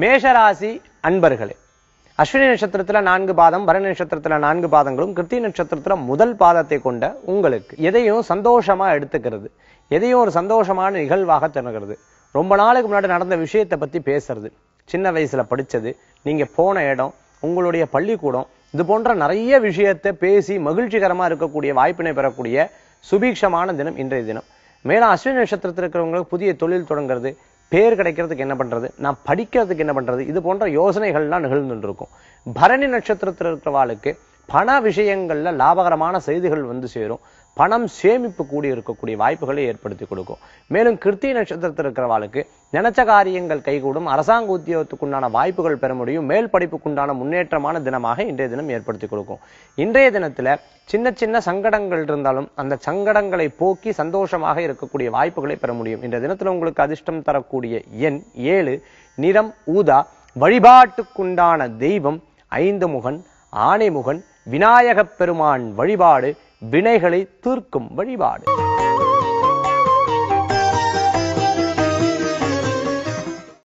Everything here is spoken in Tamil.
மேஷராசி அன்பர்களே அஸ்வினி நட்சத்திரத்தில் நான்கு பாதம் பரணி நட்சத்திரத்தில் நான்கு பாதங்களும் கிருத்தி நட்சத்திரத்தில் முதல் பாதத்தை கொண்ட உங்களுக்கு எதையும் சந்தோஷமாக எடுத்துக்கிறது எதையும் ஒரு சந்தோஷமான நிகழ்வாக திணுகிறது ரொம்ப நாளுக்கு முன்னாடி நடந்த விஷயத்தை பற்றி பேசுறது சின்ன வயசில் படித்தது நீங்கள் போன இடம் உங்களுடைய பள்ளிக்கூடம் இது போன்ற நிறைய விஷயத்தை பேசி மகிழ்ச்சிகரமாக இருக்கக்கூடிய வாய்ப்பினை பெறக்கூடிய சுபீட்சமான தினம் இன்றைய தினம் மேலும் அஸ்வினி நட்சத்திரத்தில் இருக்கிறவங்களுக்கு புதிய தொழில் தொடங்குறது பேர் கிடைக்கிறதுக்கு என்ன பண்ணுறது நான் படிக்கிறதுக்கு என்ன பண்ணுறது இது போன்ற யோசனைகள்லாம் நிகழ்ந்துருக்கும் பரணி நட்சத்திரத்தில் இருக்கிறவாளுக்கு பண விஷயங்களில் லாபகரமான செய்திகள் வந்து சேரும் பணம் சேமிப்பு கூடி இருக்கக்கூடிய வாய்ப்புகளை ஏற்படுத்தி கொடுக்கும் மேலும் கிருத்தி நட்சத்திரத்தில் இருக்கிறவாளுக்கு நினைச்ச காரியங்கள் கைகூடும் அரசாங்க உத்தியோகத்துக்குண்டான வாய்ப்புகள் பெற முடியும் மேல் படிப்புக்குண்டான முன்னேற்றமான தினமாக இன்றைய தினம் ஏற்படுத்தி கொடுக்கும் இன்றைய தினத்தில் சின்ன சின்ன சங்கடங்கள் இருந்தாலும் அந்த சங்கடங்களை போக்கி சந்தோஷமாக இருக்கக்கூடிய வாய்ப்புகளை பெற முடியும் இந்த தினத்தில் உங்களுக்கு அதிர்ஷ்டம் தரக்கூடிய எண் ஏழு நிறம் ஊதா வழிபாட்டுக்குண்டான தெய்வம் ஐந்து முகன் ஆணைமுகன் விநாயகப் பெருமான் வழிபாடு வினைகளை தீர்க்கும் வழிபாடு